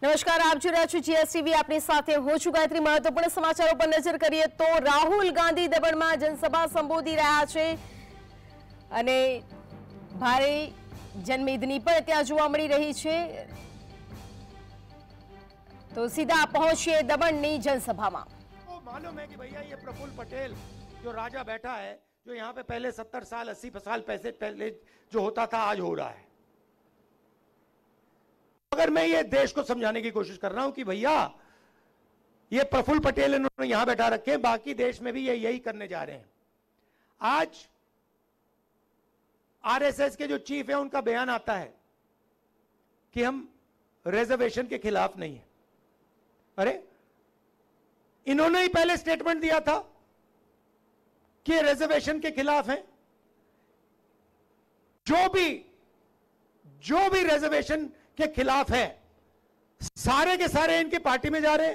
નમસ્કાર આપ જોઈ રહ્યા છો જીએસટીવી આપની સાથે હું છું ગાયત્રી મહત્વપૂર્ણ સમાચારો પર નજર કરીએ તો રાહુલ ગાંધી દમણમાં જનસભા સંબોધી રહ્યા છે અને ભારે જનમેદની પણ ત્યાં જોવા મળી રહી છે તો સીધા પહોંચીએ દબણની જનસભામાં मालूम है कि भैया ये प्रफुल्ल पटेल जो राजा बैठा है जो यहाँ पे પહેલે सत्तर साल अस्सी साल पैसे पहले जो होता था आज हो रहा अगर मैं ये देश को समझाने की कोशिश कर रहा हूं कि भैया ये प्रफुल्ल पटेल इन्होंने यहां बैठा रखे बाकी देश में भी ये यही करने जा रहे हैं आज आरएसएस के जो चीफ है उनका बयान आता है कि हम रिजर्वेशन के खिलाफ नहीं है अरे इन्होंने ही पहले स्टेटमेंट दिया था कि रिजर्वेशन के खिलाफ हैं जो भी जो भी रिजर्वेशन के खिलाफ है सारे के सारे इनके पार्टी में जा रहे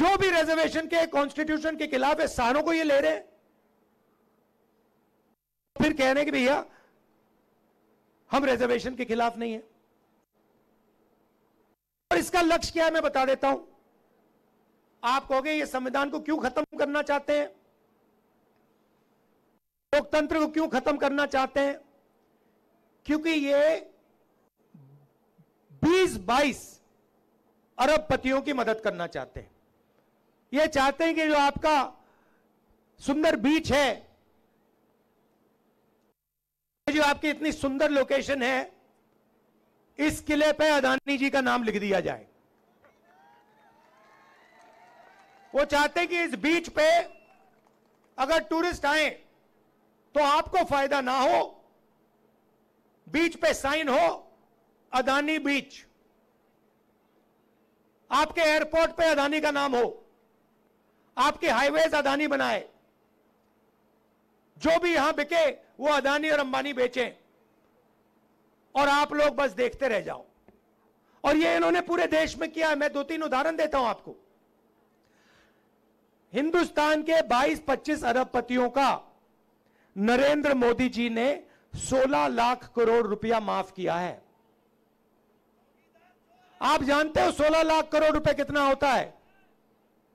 जो भी रिजर्वेशन के कॉन्स्टिट्यूशन के खिलाफ है सारों को ये ले रहे फिर कह रहे कि भैया हम रिजर्वेशन के खिलाफ नहीं है और इसका लक्ष्य क्या है मैं बता देता हूं आप कहोगे ये संविधान को क्यों खत्म करना चाहते हैं लोकतंत्र को क्यों खत्म करना चाहते हैं क्योंकि ये बीस बाईस अरब पतियों की मदद करना चाहते हैं ये चाहते हैं कि जो आपका सुंदर बीच है जो आपकी इतनी सुंदर लोकेशन है इस किले पे अदानी जी का नाम लिख दिया जाए वो चाहते हैं कि इस बीच पे अगर टूरिस्ट आए तो आपको फायदा ना हो बीच पे साइन हो अदानी बीच आपके एयरपोर्ट पे अदानी का नाम हो आपके हाईवेज अदानी बनाए जो भी यहां बिके वो अदानी और अंबानी बेचें और आप लोग बस देखते रह जाओ और ये इन्होंने पूरे देश में किया है मैं दो तीन उदाहरण देता हूं आपको हिंदुस्तान के 22-25 अरबपतियों का नरेंद्र मोदी जी ने 16 लाख करोड़ रुपया माफ किया है आप जानते हो सोलह लाख करोड़ रुपए कितना होता है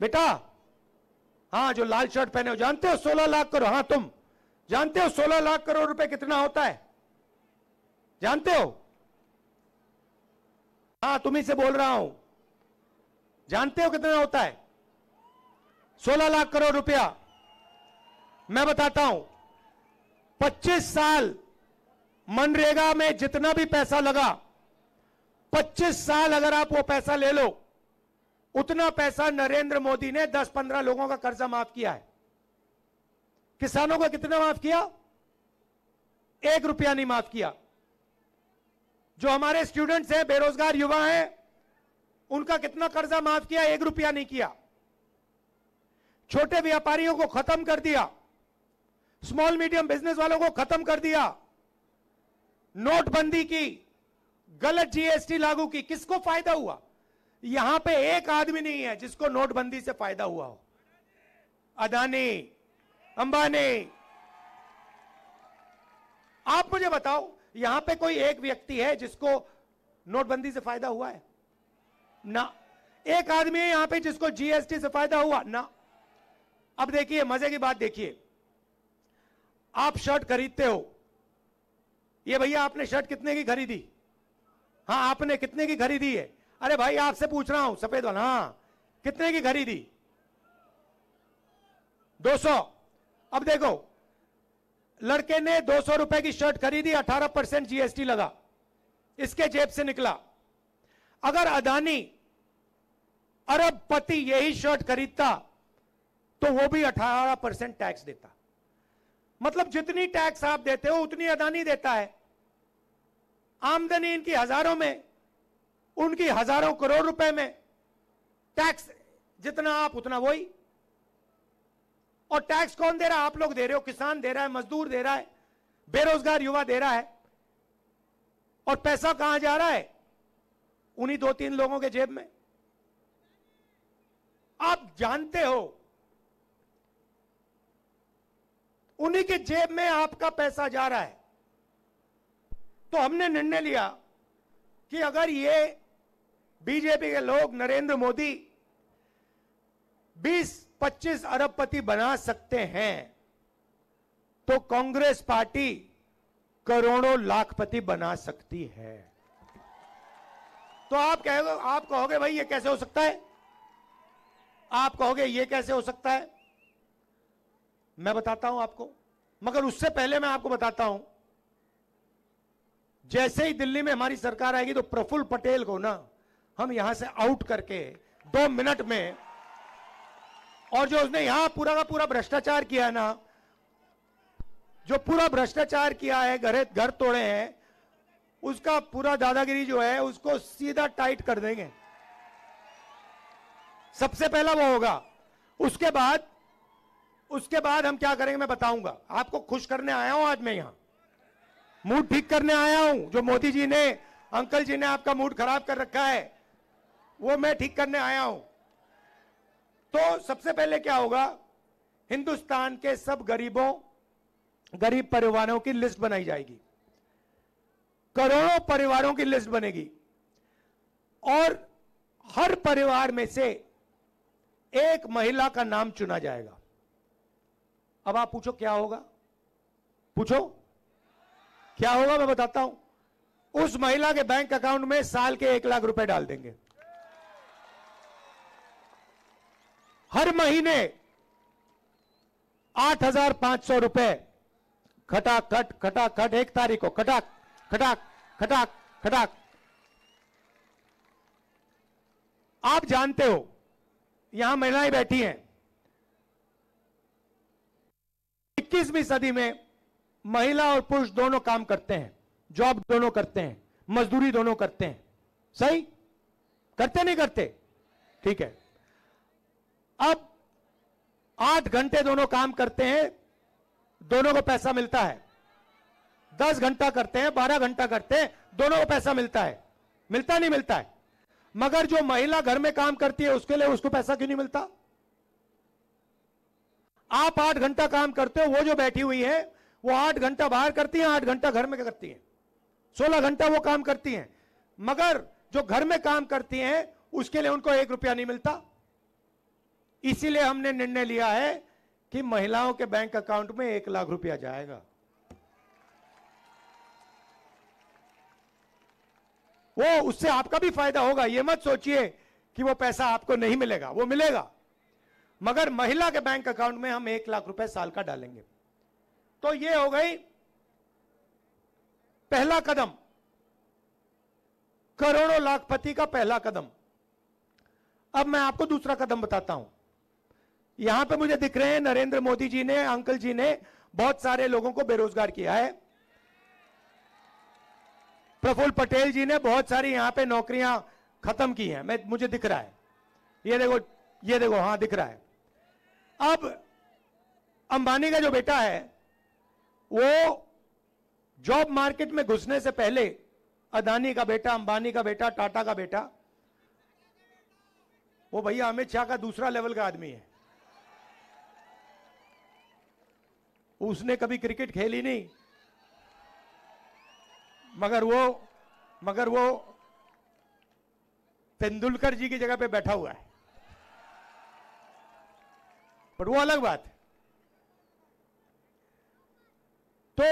बेटा हाँ जो लाल शर्ट पहने हो जानते हो सोलह लाख करोड़ हाँ तुम जानते हो सोलह लाख करोड़ रुपए कितना होता है जानते हो हाँ तुम्ही से बोल रहा हूं जानते हो कितना होता है सोलह लाख करोड़ रुपया मैं बताता हूं पच्चीस साल मनरेगा में जितना भी पैसा लगा 25 साल अगर आप वो पैसा ले लो उतना पैसा नरेंद्र मोदी ने 10-15 लोगों का कर्जा माफ किया है किसानों का कितना माफ किया एक रुपया नहीं माफ किया जो हमारे स्टूडेंट्स हैं बेरोजगार युवा हैं उनका कितना कर्जा माफ किया एक रुपया नहीं किया छोटे व्यापारियों को खत्म कर दिया स्मॉल मीडियम बिजनेस वालों को खत्म कर दिया नोटबंदी की गलत जीएसटी लागू की किसको फायदा हुआ यहां पे एक आदमी नहीं है जिसको नोटबंदी से फायदा हुआ हो अदानी अंबानी आप मुझे बताओ यहां पे कोई एक व्यक्ति है जिसको नोटबंदी से फायदा हुआ है ना एक आदमी है यहां पे जिसको जीएसटी से फायदा हुआ ना अब देखिए मजे की बात देखिए आप शर्ट खरीदते हो ये भैया आपने शर्ट कितने की खरीदी हाँ आपने कितने की खरीदी है अरे भाई आपसे पूछ रहा हूं सफेद वाला हाँ कितने की खरीदी 200 अब देखो लड़के ने दो सौ रुपए की शर्ट खरीदी 18 परसेंट जीएसटी लगा इसके जेब से निकला अगर अदानी अरब पति यही शर्ट खरीदता तो वो भी 18 परसेंट टैक्स देता मतलब जितनी टैक्स आप देते हो उतनी अदानी देता है आमदनी इनकी हजारों में उनकी हजारों करोड़ रुपए में टैक्स जितना आप उतना वही और टैक्स कौन दे रहा है आप लोग दे रहे हो किसान दे रहा है मजदूर दे रहा है बेरोजगार युवा दे रहा है और पैसा कहां जा रहा है उन्हीं दो तीन लोगों के जेब में आप जानते हो उन्हीं के जेब में आपका पैसा जा रहा है तो हमने निर्णय लिया कि अगर ये बीजेपी के लोग नरेंद्र मोदी 20-25 अरबपति बना सकते हैं तो कांग्रेस पार्टी करोड़ों लाखपति बना सकती है तो आप कहोगे आप कहोगे भाई ये कैसे हो सकता है आप कहोगे ये कैसे हो सकता है मैं बताता हूं आपको मगर उससे पहले मैं आपको बताता हूं जैसे ही दिल्ली में हमारी सरकार आएगी तो प्रफुल्ल पटेल को ना हम यहां से आउट करके दो मिनट में और जो उसने यहां पूरा का पूरा भ्रष्टाचार किया ना जो पूरा भ्रष्टाचार किया है घर घर तोड़े हैं उसका पूरा दादागिरी जो है उसको सीधा टाइट कर देंगे सबसे पहला वो होगा उसके बाद उसके बाद हम क्या करेंगे मैं बताऊंगा आपको खुश करने आया हूं आज मैं यहां मूड ठीक करने आया हूं जो मोदी जी ने अंकल जी ने आपका मूड खराब कर रखा है वो मैं ठीक करने आया हूं तो सबसे पहले क्या होगा हिंदुस्तान के सब गरीबों गरीब परिवारों की लिस्ट बनाई जाएगी करोड़ों परिवारों की लिस्ट बनेगी और हर परिवार में से एक महिला का नाम चुना जाएगा अब आप पूछो क्या होगा पूछो क्या होगा मैं बताता हूं उस महिला के बैंक अकाउंट में साल के एक लाख रुपए डाल देंगे हर महीने आठ हजार पांच सौ रुपए खटाक खट एक तारीख को खटाक खटाक खटाक खटाक आप जानते हो यहां महिलाएं बैठी हैं इक्कीसवीं सदी में महिला और पुरुष दोनों काम करते हैं जॉब दोनों करते हैं मजदूरी दोनों करते हैं सही करते नहीं करते ठीक है अब आठ घंटे दोनों काम करते हैं दोनों को पैसा मिलता है दस घंटा करते हैं बारह घंटा करते हैं दोनों को पैसा मिलता है मिलता नहीं मिलता है मगर जो महिला घर में काम करती है उसके लिए उसको पैसा क्यों नहीं मिलता आप आठ घंटा काम करते हो वो जो बैठी हुई है वो आठ घंटा बाहर करती हैं आठ घंटा घर में करती हैं सोलह घंटा वो काम करती हैं मगर जो घर में काम करती हैं उसके लिए उनको एक रुपया नहीं मिलता इसीलिए हमने निर्णय लिया है कि महिलाओं के बैंक अकाउंट में एक लाख रुपया जाएगा वो उससे आपका भी फायदा होगा ये मत सोचिए कि वो पैसा आपको नहीं मिलेगा वो मिलेगा मगर महिला के बैंक अकाउंट में हम एक लाख रुपए साल का डालेंगे तो ये हो गई पहला कदम करोड़ों लाखपति का पहला कदम अब मैं आपको दूसरा कदम बताता हूं यहां पे मुझे दिख रहे हैं नरेंद्र मोदी जी ने अंकल जी ने बहुत सारे लोगों को बेरोजगार किया है प्रफुल्ल पटेल जी ने बहुत सारी यहां पे नौकरियां खत्म की हैं मैं मुझे दिख रहा है ये देखो ये देखो हां दिख रहा है अब अंबानी का जो बेटा है वो जॉब मार्केट में घुसने से पहले अदानी का बेटा अंबानी का बेटा टाटा का बेटा वो भैया अमित शाह का दूसरा लेवल का आदमी है उसने कभी क्रिकेट खेली नहीं मगर वो मगर वो तेंदुलकर जी की जगह पे बैठा हुआ है पर वो अलग बात है तो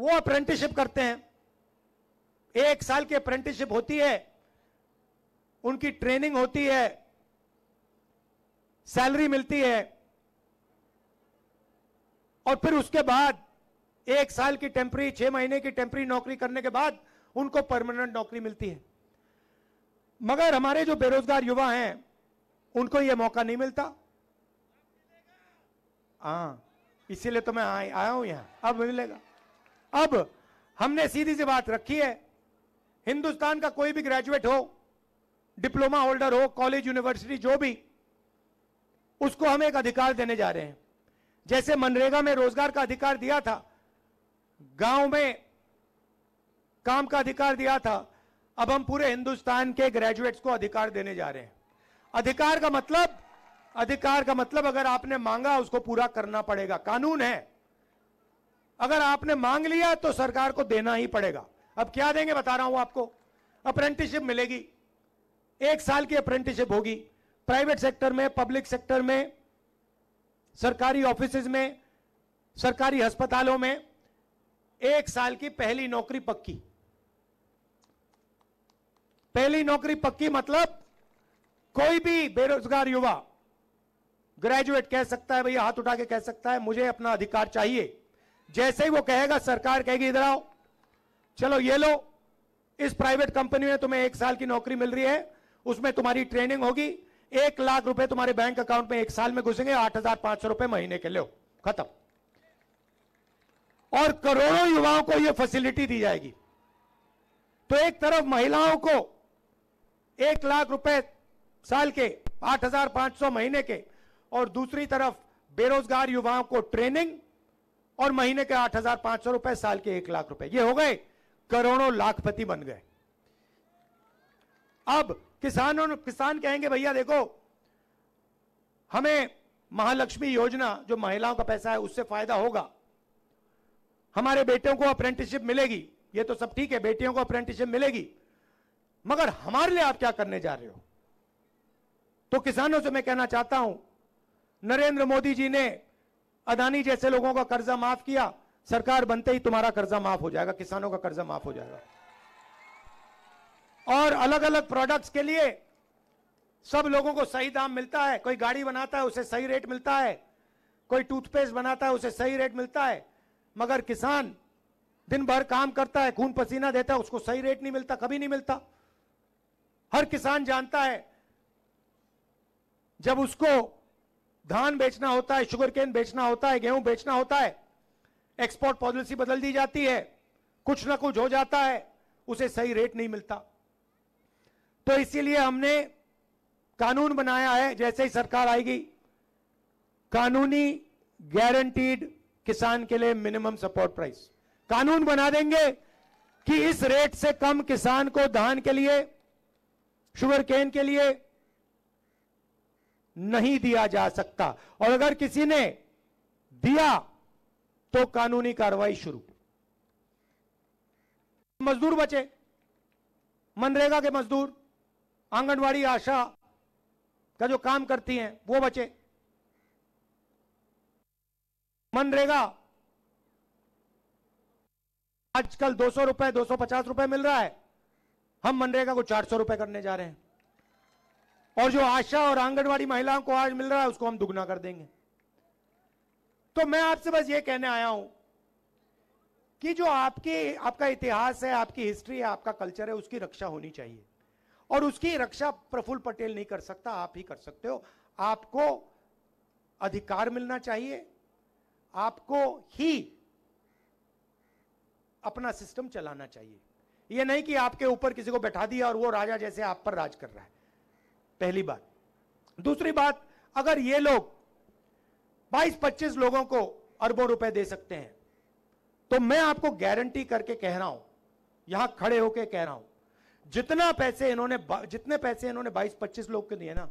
वो अप्रेंटिसशिप करते हैं एक साल की अप्रेंटिसशिप होती है उनकी ट्रेनिंग होती है सैलरी मिलती है और फिर उसके बाद एक साल की टेम्प्री छह महीने की टेम्परी नौकरी करने के बाद उनको परमानेंट नौकरी मिलती है मगर हमारे जो बेरोजगार युवा हैं उनको यह मौका नहीं मिलता हाँ इसीलिए तो मैं आया, आया हूं यहां अब मिलेगा अब हमने सीधी सी बात रखी है हिंदुस्तान का कोई भी ग्रेजुएट हो डिप्लोमा होल्डर हो कॉलेज यूनिवर्सिटी जो भी उसको हम एक अधिकार देने जा रहे हैं जैसे मनरेगा में रोजगार का अधिकार दिया था गांव में काम का अधिकार दिया था अब हम पूरे हिंदुस्तान के ग्रेजुएट्स को अधिकार देने जा रहे हैं अधिकार का मतलब अधिकार का मतलब अगर आपने मांगा उसको पूरा करना पड़ेगा कानून है अगर आपने मांग लिया तो सरकार को देना ही पड़ेगा अब क्या देंगे बता रहा हूं आपको अप्रेंटिसशिप मिलेगी एक साल की अप्रेंटिसशिप होगी प्राइवेट सेक्टर में पब्लिक सेक्टर में सरकारी ऑफिस में सरकारी अस्पतालों में एक साल की पहली नौकरी पक्की पहली नौकरी पक्की मतलब कोई भी बेरोजगार युवा ग्रेजुएट कह सकता है भैया हाथ उठा के कह सकता है मुझे अपना अधिकार चाहिए जैसे ही वो कहेगा सरकार कहेगी इधर आओ चलो ये लो इस प्राइवेट कंपनी में तुम्हें एक साल की नौकरी मिल रही है उसमें तुम्हारी ट्रेनिंग होगी एक लाख रुपए तुम्हारे बैंक अकाउंट में एक साल में घुसेंगे आठ हजार पांच सौ रुपए महीने के लो खत्म और करोड़ों युवाओं को यह फैसिलिटी दी जाएगी तो एक तरफ महिलाओं को एक लाख रुपए साल के आठ हजार पांच सौ महीने के और दूसरी तरफ बेरोजगार युवाओं को ट्रेनिंग और महीने के आठ हजार पांच सौ रुपए साल के एक लाख रुपए ये हो गए करोड़ों लाखपति बन गए अब किसानों किसान कहेंगे भैया देखो हमें महालक्ष्मी योजना जो महिलाओं का पैसा है उससे फायदा होगा हमारे बेटों को अप्रेंटिसशिप मिलेगी ये तो सब ठीक है बेटियों को अप्रेंटिसशिप मिलेगी मगर हमारे लिए आप क्या करने जा रहे हो तो किसानों से मैं कहना चाहता हूं नरेंद्र मोदी जी ने अदानी जैसे लोगों का कर्जा माफ किया सरकार बनते ही तुम्हारा कर्जा माफ हो जाएगा किसानों का कर्जा माफ हो जाएगा और अलग अलग प्रोडक्ट्स के लिए सब लोगों को सही दाम मिलता है कोई गाड़ी बनाता है उसे सही रेट मिलता है कोई टूथपेस्ट बनाता है उसे सही रेट मिलता है मगर किसान दिन भर काम करता है खून पसीना देता है उसको सही रेट नहीं मिलता कभी नहीं मिलता हर किसान जानता है जब उसको धान बेचना होता है शुगर केन बेचना होता है गेहूं बेचना होता है एक्सपोर्ट पॉलिसी बदल दी जाती है कुछ ना कुछ हो जाता है उसे सही रेट नहीं मिलता तो इसीलिए हमने कानून बनाया है जैसे ही सरकार आएगी कानूनी गारंटीड किसान के लिए मिनिमम सपोर्ट प्राइस कानून बना देंगे कि इस रेट से कम किसान को धान के लिए शुगर केन के लिए नहीं दिया जा सकता और अगर किसी ने दिया तो कानूनी कार्रवाई शुरू मजदूर बचे मनरेगा के मजदूर आंगनवाड़ी आशा का जो काम करती हैं वो बचे मनरेगा आजकल 200 रुपए 250 रुपए मिल रहा है हम मनरेगा को 400 रुपए करने जा रहे हैं और जो आशा और आंगनवाड़ी महिलाओं को आज मिल रहा है उसको हम दुगना कर देंगे तो मैं आपसे बस ये कहने आया हूं कि जो आपके आपका इतिहास है आपकी हिस्ट्री है आपका कल्चर है उसकी रक्षा होनी चाहिए और उसकी रक्षा प्रफुल्ल पटेल नहीं कर सकता आप ही कर सकते हो आपको अधिकार मिलना चाहिए आपको ही अपना सिस्टम चलाना चाहिए यह नहीं कि आपके ऊपर किसी को बैठा दिया और वो राजा जैसे आप पर राज कर रहा है पहली बात दूसरी बात अगर ये लोग 22-25 लोगों को अरबों रुपए दे सकते हैं तो मैं आपको गारंटी करके कह रहा हूं यहां खड़े होकर कह रहा हूं जितना पैसे इन्होंने जितने पैसे इन्होंने 22-25 लोग के दिए ना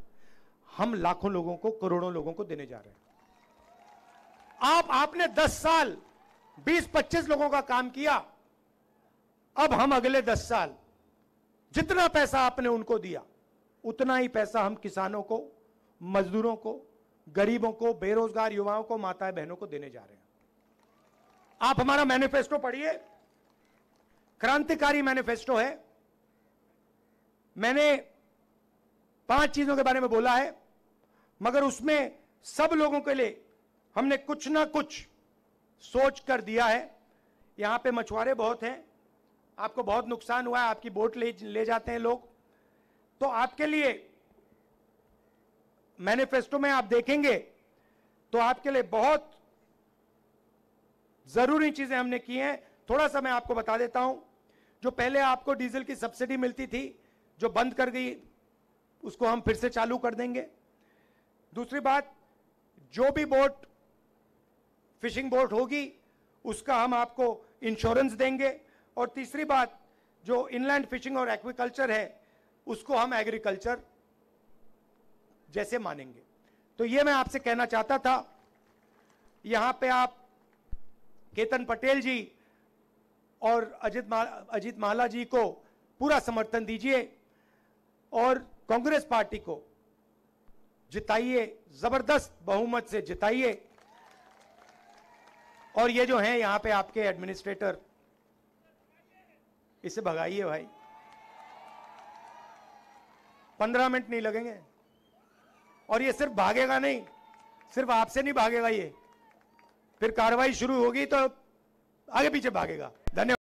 हम लाखों लोगों को करोड़ों लोगों को देने जा रहे हैं आप आपने 10 साल 20-25 लोगों का काम किया अब हम अगले 10 साल जितना पैसा आपने उनको दिया उतना ही पैसा हम किसानों को मजदूरों को गरीबों को बेरोजगार युवाओं को माताएं बहनों को देने जा रहे हैं आप हमारा मैनिफेस्टो पढ़िए क्रांतिकारी मैनिफेस्टो है मैंने पांच चीजों के बारे में बोला है मगर उसमें सब लोगों के लिए हमने कुछ ना कुछ सोच कर दिया है यहां पे मछुआरे बहुत हैं आपको बहुत नुकसान हुआ है आपकी बोट ले ले जाते हैं लोग तो आपके लिए मैनिफेस्टो में आप देखेंगे तो आपके लिए बहुत जरूरी चीजें हमने की हैं थोड़ा सा मैं आपको बता देता हूं जो पहले आपको डीजल की सब्सिडी मिलती थी जो बंद कर गई उसको हम फिर से चालू कर देंगे दूसरी बात जो भी बोट फिशिंग बोट होगी उसका हम आपको इंश्योरेंस देंगे और तीसरी बात जो इनलैंड फिशिंग और एक्वाकल्चर है उसको हम एग्रीकल्चर जैसे मानेंगे तो ये मैं आपसे कहना चाहता था यहां पे आप केतन पटेल जी और अजित मा, अजित माला जी को पूरा समर्थन दीजिए और कांग्रेस पार्टी को जिताइए जबरदस्त बहुमत से जिताइए और ये जो हैं यहां पे आपके एडमिनिस्ट्रेटर इसे भगाइए भाई पंद्रह मिनट नहीं लगेंगे और ये सिर्फ भागेगा नहीं सिर्फ आपसे नहीं भागेगा ये फिर कार्रवाई शुरू होगी तो आगे पीछे भागेगा धन्यवाद